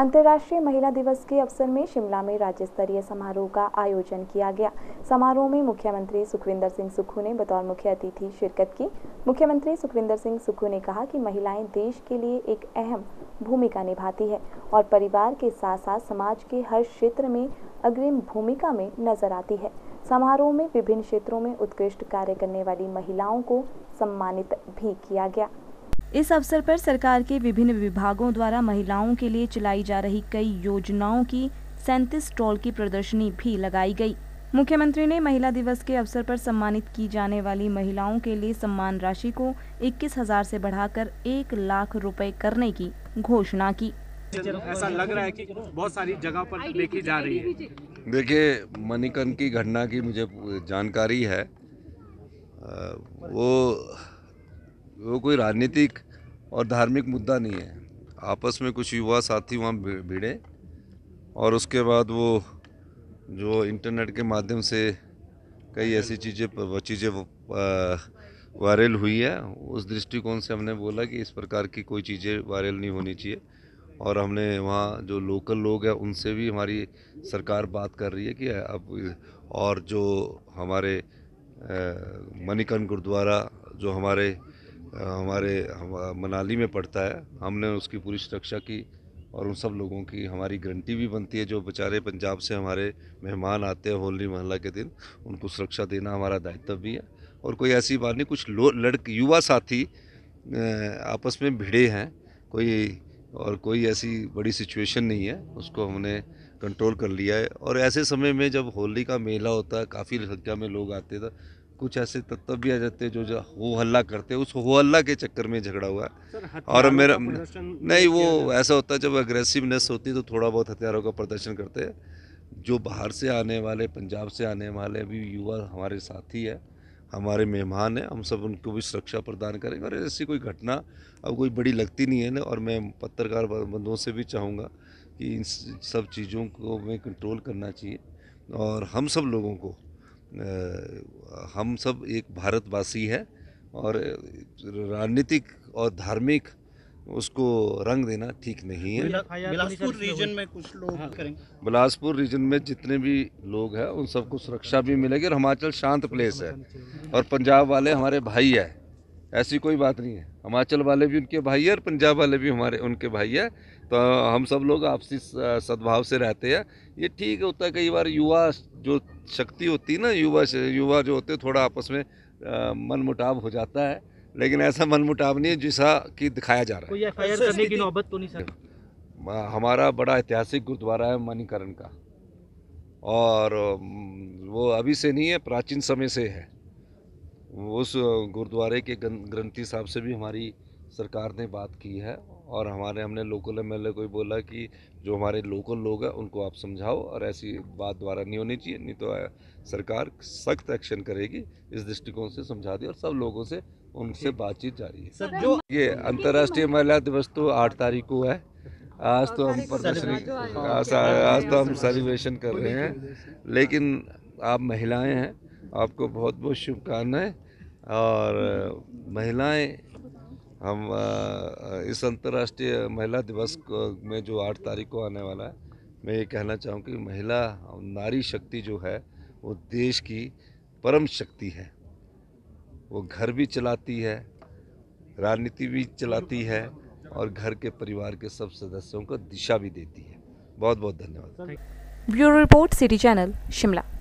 अंतर्राष्ट्रीय महिला दिवस के अवसर में शिमला में राज्य स्तरीय समारोह का आयोजन किया गया समारोह में मुख्यमंत्री सुखविंदर सिंह सुक्खू ने बतौर मुख्य अतिथि शिरकत की मुख्यमंत्री सुखविंदर सिंह सुक्खू ने कहा कि महिलाएं देश के लिए एक अहम भूमिका निभाती है और परिवार के साथ साथ समाज के हर क्षेत्र में अग्रिम भूमिका में नजर आती है समारोह में विभिन्न क्षेत्रों में उत्कृष्ट कार्य करने वाली महिलाओं को सम्मानित भी किया गया इस अवसर पर सरकार के विभिन्न विभागों द्वारा महिलाओं के लिए चलाई जा रही कई योजनाओं की सैंतीस स्टॉल की प्रदर्शनी भी लगाई गई मुख्यमंत्री ने महिला दिवस के अवसर पर सम्मानित की जाने वाली महिलाओं के लिए सम्मान राशि को इक्कीस हजार ऐसी बढ़ाकर एक लाख रुपए करने की घोषणा की ऐसा लग रहा है कि बहुत सारी जगह पर देखी जा रही है देखिए मणिकन की घटना की मुझे जानकारी है वो कोई राजनीतिक और धार्मिक मुद्दा नहीं है आपस में कुछ युवा साथी वहाँ भिड़े और उसके बाद वो जो इंटरनेट के माध्यम से कई ऐसी चीज़ें चीज़ें वायरल हुई है उस दृष्टिकोण से हमने बोला कि इस प्रकार की कोई चीज़ें वायरल नहीं होनी चाहिए और हमने वहाँ जो लोकल लोग हैं उनसे भी हमारी सरकार बात कर रही है कि अब और जो हमारे मणिकन गुरुद्वारा जो हमारे हमारे मनाली में पड़ता है हमने उसकी पूरी सुरक्षा की और उन सब लोगों की हमारी गारंटी भी बनती है जो बेचारे पंजाब से हमारे मेहमान आते हैं होली महला के दिन उनको सुरक्षा देना हमारा दायित्व भी है और कोई ऐसी बात नहीं कुछ लड़के युवा साथी आपस में भिड़े हैं कोई और कोई ऐसी बड़ी सिचुएशन नहीं है उसको हमने कंट्रोल कर लिया है और ऐसे समय में जब होली का मेला होता है काफ़ी संख्या में लोग आते थे कुछ ऐसे तत्व भी आ जाते हैं जो, जो हो हल्ला करते हैं उस हो हल्ला के चक्कर में झगड़ा हुआ है और मेरा नहीं वो ऐसा होता है जब एग्रेसिवनेस होती है तो थोड़ा बहुत हथियारों का प्रदर्शन करते हैं जो बाहर से आने वाले पंजाब से आने वाले अभी युवा हमारे साथी है हमारे मेहमान हैं हम सब उनको भी सुरक्षा प्रदान करेंगे और ऐसी कोई घटना अब कोई बड़ी लगती नहीं है ना और मैं पत्रकार बंधुओं से भी चाहूँगा कि इन सब चीज़ों को हमें कंट्रोल करना चाहिए और हम सब लोगों को हम सब एक भारतवासी है और राजनीतिक और धार्मिक उसको रंग देना ठीक नहीं है बिलासपुर रीजन में कुछ लोग हाँ। करेंगे बिलासपुर रीजन में जितने भी लोग हैं उन सबको सुरक्षा भी मिलेगी और हिमाचल शांत प्लेस है और पंजाब वाले हमारे भाई है ऐसी कोई बात नहीं है हिमाचल वाले भी उनके भाई है और पंजाब वाले भी हमारे उनके भाई है तो हम सब लोग आपसी सद्भाव से रहते हैं ये ठीक होता है कई बार युवा जो शक्ति होती है ना युवा युवा जो होते थोड़ा आपस में मनमुटाव हो जाता है लेकिन ऐसा मनमुटाव नहीं है जैसा कि दिखाया जा रहा है कोई करने की नौबत तो नहीं सर हमारा बड़ा ऐतिहासिक गुरुद्वारा है मणिकरण का और वो अभी से नहीं है प्राचीन समय से है उस गुरुद्वारे के ग्रंथी साहब से भी हमारी सरकार ने बात की है और हमारे हमने लोकल एम एल को भी बोला कि जो हमारे लोकल लोग हैं उनको आप समझाओ और ऐसी बात द्वारा नहीं होनी चाहिए नहीं तो सरकार सख्त एक्शन करेगी इस दृष्टिकोण से समझा दी और सब लोगों से उनसे बातचीत जारी है सर जो ये अंतर्राष्ट्रीय महिला दिवस तो आठ तारीख को है आज तो हम प्रदर्शनी आज तो हम सेलिब्रेशन कर रहे हैं लेकिन आप महिलाएं हैं आपको बहुत बहुत शुभकामनाएं और महिलाएं हम इस अंतर्राष्ट्रीय महिला दिवस में जो आठ तारीख को आने वाला है मैं ये कहना चाहूँ कि महिला नारी शक्ति जो है वो देश की परम शक्ति है वो घर भी चलाती है राजनीति भी चलाती है और घर के परिवार के सब सदस्यों को दिशा भी देती है बहुत बहुत धन्यवाद bureau report city channel Shimla